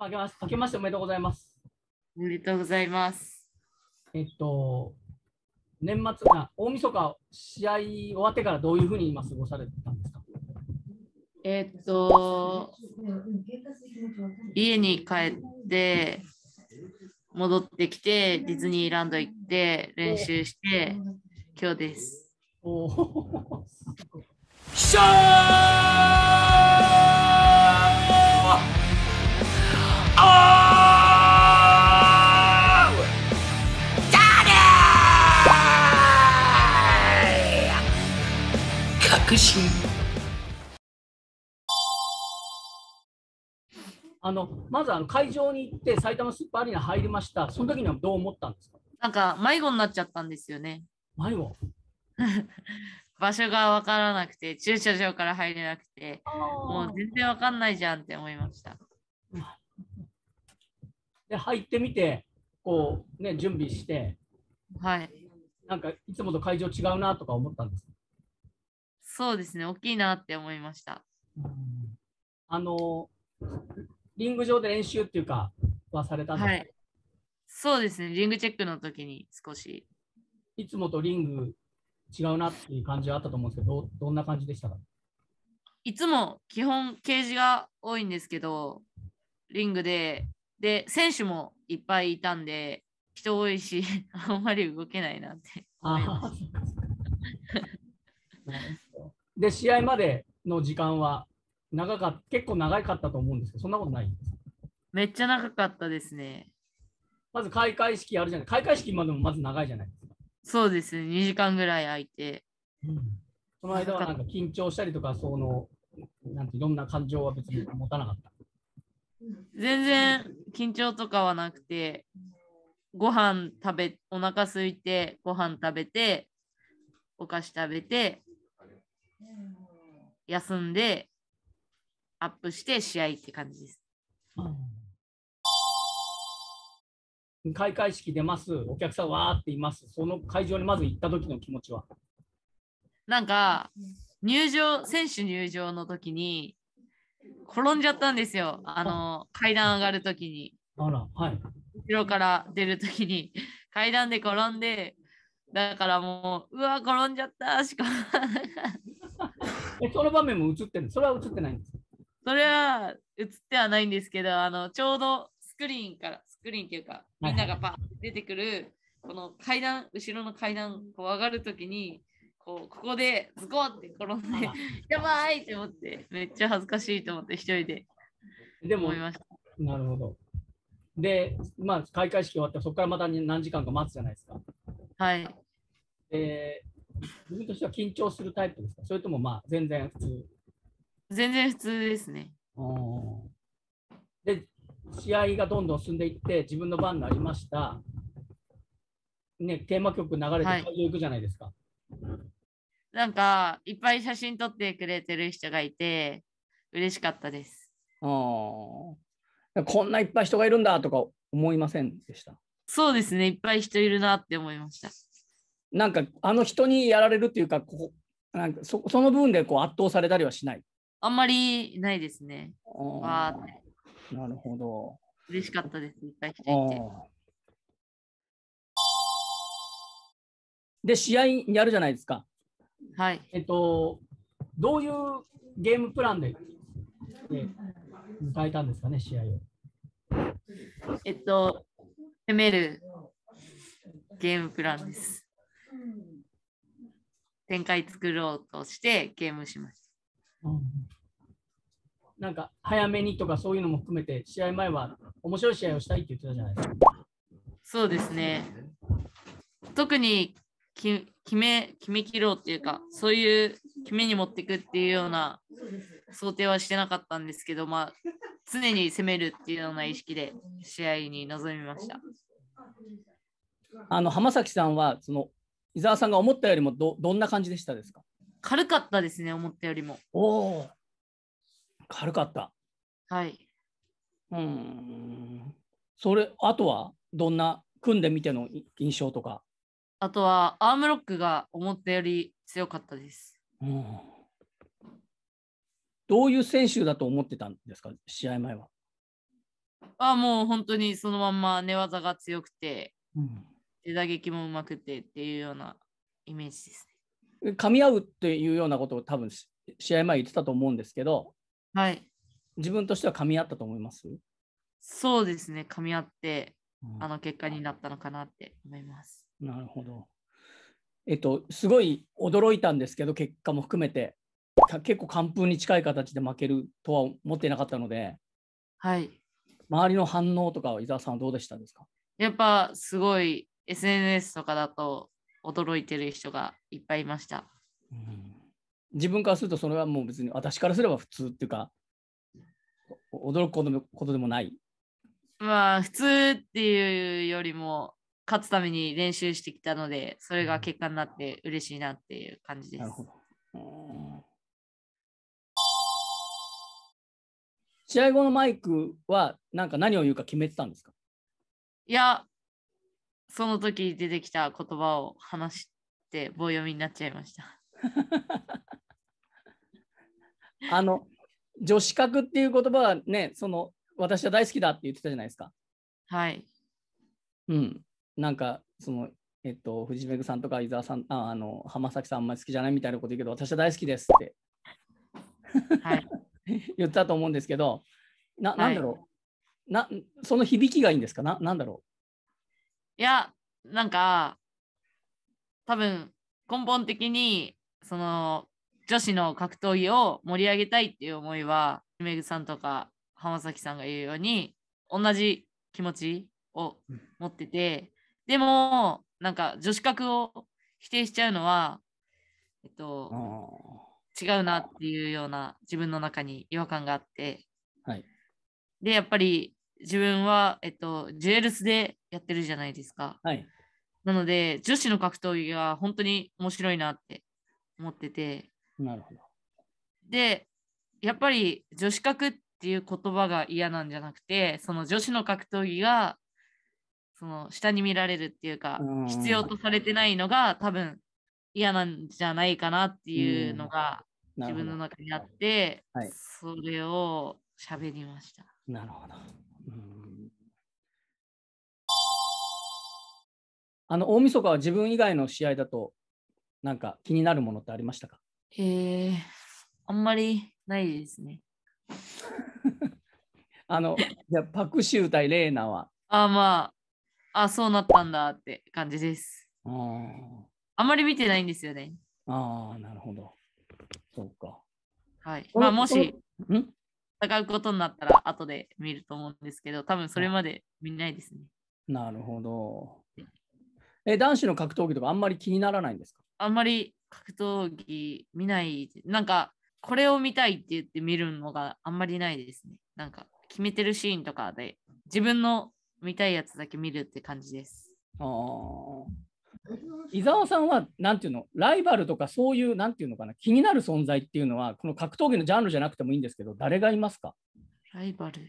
あけまして、けましておめでとうございます。おめでとうございます。えっと、年末が大晦日試合終わってからどういうふうに今過ごされたんですかえっと、家に帰って、戻ってきて、ディズニーランド行って、練習して、今日です。おお。信あのまずあの会場に行って埼玉スーパーアリーナ入りましたその時にはどう思ったんですかなんか迷子になっちゃったんですよね迷子 場所が分からなくて駐車場から入れなくてもう全然分かんないじゃんって思いました。で入ってみてこうね準備して、はい、なんかいつもと会場違うなとか思ったんですそうですね、大きいなって思いました。あの、リング上で練習っていうか、はされたんですか、はい、そうですね、リングチェックの時に少し。いつもとリング違うなっていう感じはあったと思うんですけど、どんな感じでしたかいつも基本、ケージが多いんですけど、リングで、で、選手もいっぱいいたんで、人多いし、あんまり動けないなって。あ、で、試合までの時間は長か結構長かったと思うんですけど、そんなことないめっちゃ長かったですね。まず開会式あるじゃない開会式までもまず長いじゃないですか。そうですね、2時間ぐらい空いて。うん、その間はなんか緊張したりとか、その、なんていろんな感情は別に持たなかった。全然緊張とかはなくて、ご飯食べ、お腹空いて、ご飯食べて、お菓子食べて、休んで、アップして試合って感じです。うん、開会式出ます、お客さんわーっています、その会場にまず行った時の気持ちはなんか、入場、選手入場の時に、転んじゃったんですよ、あの階段上がる時に。あら、はい。後ろから出る時に、階段で転んで、だからもう、うわ、転んじゃったしか その場面も映ってるそれは映ってないんですそれは映ってはないんですけど、あのちょうどスクリーンから、スクリーンっていうか、みんながパッ出てくる、この階段、後ろの階段、こう上がるときに、こうここでズコって転んで、やばいって思って、めっちゃ恥ずかしいと思って、一人で。でも、なるほど。で、まあ、開会式終わって、そこからまた何時間か待つじゃないですか。はい。えー、自分としては緊張するタイプですかそれともまあ全然普通全然普通ですね。で、試合がどんどん進んでいって、自分の番になりました。ね、テーマ曲流れて会場行くじゃないですか。はい、なんか、いっぱい写真撮ってくれてる人がいて、嬉しかったです。こんないっぱい人がいるんだとか思いませんでしたそうですね、いっぱい人いるなって思いました。なんかあの人にやられるっていうかこうなんかそその部分でこう圧倒されたりはしないあんまりないですね。あーなるほど。嬉しかったです、いっぱい人いて。で、試合やるじゃないですか。はい。えっと、どういうゲームプランで、迎えたんですかね、試合を。えっと、攻めるゲームプランです。展開作ろうとしてゲームしました。うんなんか早めにとかそういうのも含めて試合前は面白い試合をしたいって言ってたじゃないですか。そうですね。特に決め決め切ろうっていうかそういう決めに持っていくっていうような想定はしてなかったんですけど、まあ、常に攻めるっていうような意識で試合に臨みました。あの浜崎さんはその伊沢さんが思ったよりもどどんな感じでしたですか軽かったですね、思ったよりも。おお、軽かった。はい。うん。それ、あとはどんな組んでみての印象とか。あとはアームロックが思ったより強かったです。うん、どういう選手だと思ってたんですか、試合前は。あもう本当にそのまんま寝技が強くて、うん、で打撃もうまくてっていうようなイメージですね。噛み合うっていうようなことを多分試合前言ってたと思うんですけど、はい、自分としては噛み合ったと思いますそうですね、噛み合って、あの結果になったのかなって思います。なるほど。えっと、すごい驚いたんですけど、結果も含めて、結構完封に近い形で負けるとは思ってなかったので、はい、周りの反応とかは伊沢さんはどうでしたですかやっぱすごい SNS とかだと驚いてる人がいっぱいいました。うん、自分からするとそれはもう別に私からすれば普通っていうか驚くことでもないまあ普通っていうよりも勝つために練習してきたのでそれが結果になって嬉しいなっていう感じです。なるほど試合後のマイクは何か何を言うか決めてたんですかいやその時出てきた言葉を話して棒読みになっちゃいました。あの女子格っていう言葉はねその私は大好きだって言ってたじゃないですか。はい。うん。なんかそのえっと藤めぐさんとか伊沢さんああの浜崎さんあんまり好きじゃないみたいなこと言うけど私は大好きですって、はい、言ったと思うんですけどななんだろう、はい、なその響きがいいんですかななんだろういや、なんか、多分根本的に、その、女子の格闘技を盛り上げたいっていう思いは、めぐさんとか浜崎さんが言うように、同じ気持ちを持ってて、うん、でも、なんか女子格を否定しちゃうのは、えっと、違うなっていうような自分の中に違和感があって、はい、でやっぱり自分は、えっと、ジュエルスでやってるじゃないですか。はい、なので、女子の格闘技は本当に面白いなって思ってて。なるほど。で、やっぱり女子格っていう言葉が嫌なんじゃなくて、その女子の格闘技がその下に見られるっていうか、必要とされてないのが多分嫌なんじゃないかなっていうのが自分の中にあって、はい、それを喋りました。なるほど。うんあの大晦日は自分以外の試合だとなんか気になるものってありましたかえー、あんまりないですね。あの、じゃパクシュー対レーナは。ああ、まあ、あそうなったんだって感じです。ああまり見てないんですよね。ああ、なるほど。そうか。はい。まあ、もし、戦うことになったら後で見ると思うんですけど、多分それまで見ないですね。なるほど。え男子の格闘技とかあんまり気にならないんですかあんまり格闘技見ない、なんかこれを見たいって言って見るのがあんまりないですね。なんか決めてるシーンとかで自分の見たいやつだけ見るって感じです。ああ。伊沢さんは何ていうのライバルとかそういう何ていうのかな気になる存在っていうのはこの格闘技のジャンルじゃなくてもいいんですけど誰がいますかライバル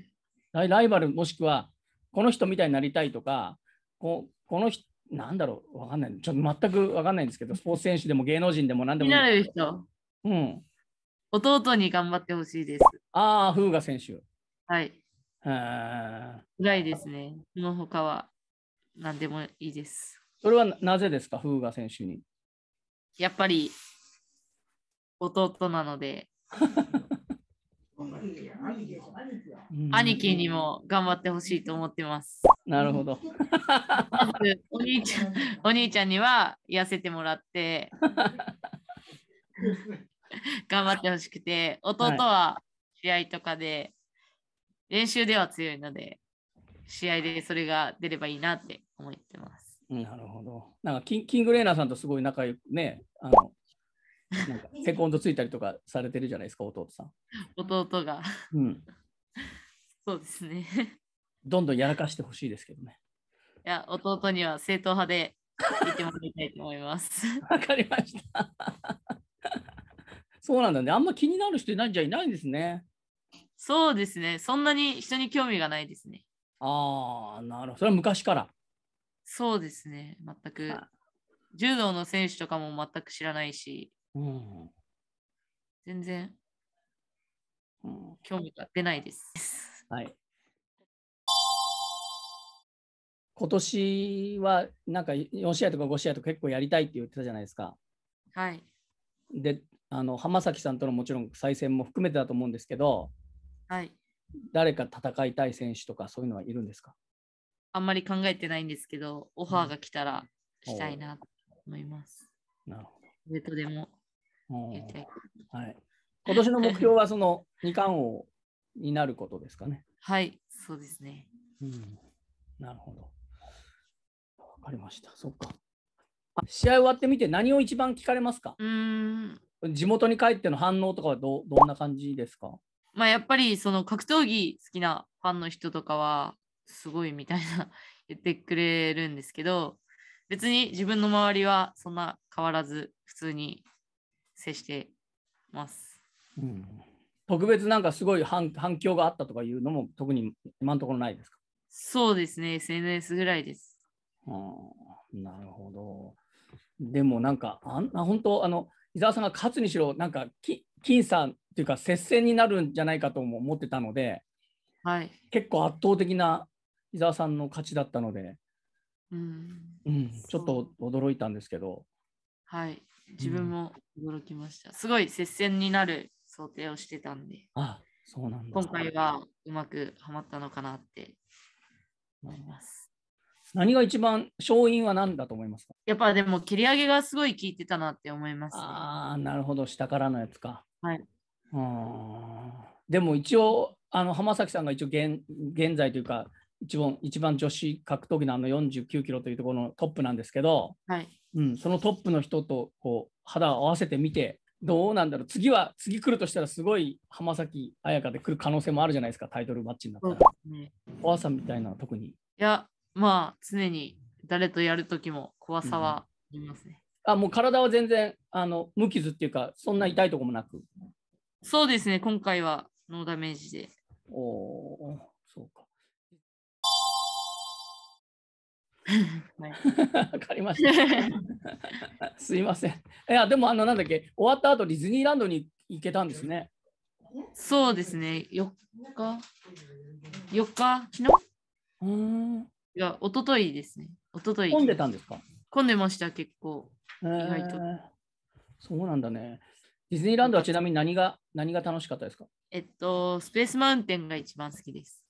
ライバルもしくはこの人みたいになりたいとかここの人なんだろう、わかんない。ちょっと全くわかんないんですけど、スポーツ選手でも芸能人でも何でもいい。る人。うん。弟に頑張ってほしいです。ああ、風雅選手。はい。辛いですね。その他は何でもいいです。それはなぜですか、風雅選手に。やっぱり弟なので。兄貴にも頑張ってほしいと思ってます。なるほど。お兄ちゃん、お兄ちゃんには痩せてもらって、頑張ってほしくて、弟は試合とかで、練習では強いので、試合でそれが出ればいいなって思ってます。なるほど。なんかキン、キングレーナーさんとすごい仲良くね、あの、なんかセコンドついたりとかされてるじゃないですか、弟さん。弟が。うん。そうですね。どんどんやらかしてほしいですけどね。いや、弟には正統派で言てもらいたいと思います。わかりました。そうなんだね。あんま気になる人いないんじゃいないんですね。そうですね。そんなに人に興味がないですね。ああ、なるほど。それは昔から。そうですね。全く。柔道の選手とかも全く知らないし。うん、全然、うん、興味が出ないです。はい。今年はなんか4試合とか5試合とか結構やりたいって言ってたじゃないですか。はい。で、あの浜崎さんとのもちろん再戦も含めてだと思うんですけど、はい。誰か戦いたい選手とかそういうのはいるんですかあんまり考えてないんですけど、オファーが来たらしたいなと思います。うん、なるほど。上とでもはい、今年の目標はその二冠王になることですかね。はい、そうですね。うん、なるほど。わかりました。そっか。試合終わってみて何を一番聞かれますかうん地元に帰っての反応とかどどんな感じですかまあやっぱりその格闘技好きなファンの人とかはすごいみたいな言ってくれるんですけど別に自分の周りはそんな変わらず普通に接してます。うん、特別なんかすごい反反響があったとかいうのも特に今のところないですかそうですね、SNS ぐらいです。あなるほど。でもなんか、あんな本当あの、伊沢さんが勝つにしろ、なんか僅差っていうか、接戦になるんじゃないかとも思ってたので、はい、結構圧倒的な伊沢さんの勝ちだったので、うん、うん、ちょっと驚いたんですけど。はい、自分も驚きました。すごい接戦になる想定をしてたんで、あそうなんだ今回はうまくはまったのかなって思います。何が一番勝因は何だと思いますかやっぱでも切り上げがすごい効いてたなって思います、ね、ああ、なるほど、下からのやつか。はい。でも一応、あの浜崎さんが一応現現在というか、一番一番女子格闘技のあの49キロというところのトップなんですけど、はい、うん、そのトップの人とこう肌を合わせてみて、どうなんだろう、次は、次来るとしたら、すごい浜崎彩香で来る可能性もあるじゃないですか、タイトルマッチになったら。ね、怖さみたいな、特に。いや、まあ、常に誰とやるときも怖さはありますね。うん、あもう体は全然あの無傷っていうか、そんな痛いとこもなく。そうですね、今回はノーダメージで。おお、そうか。わかりました。すいません。いや、でも、あの、なんだっけ、終わった後、ディズニーランドに行けたんですね。そうですね、4日。4日、昨日うん。いや、一昨日ですね。一昨日混んでたんですか混んでました、結構。意外と。そうなんだね。ディズニーランドはちなみに何が何が楽しかったですかえっと、スペースマウンテンが一番好きです。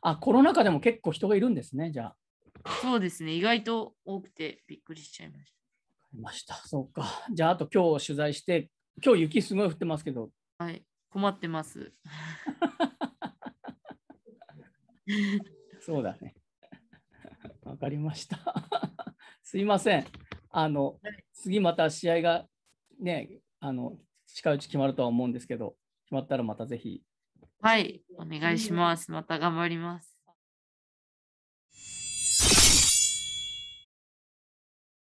あ、コロナ禍でも結構人がいるんですね、じゃあ。そうですね、意外と多くてびっくりしちゃいました。ました。そうか。じゃあ、あと今日取材して、今日雪すごい降ってますけど。はい、困ってます。そうだね。わかりました。すいません。あの、次また試合がね、あの、近いうち決まるとは思うんですけど、決まったらまたぜひ。はい、お願いします。また頑張ります。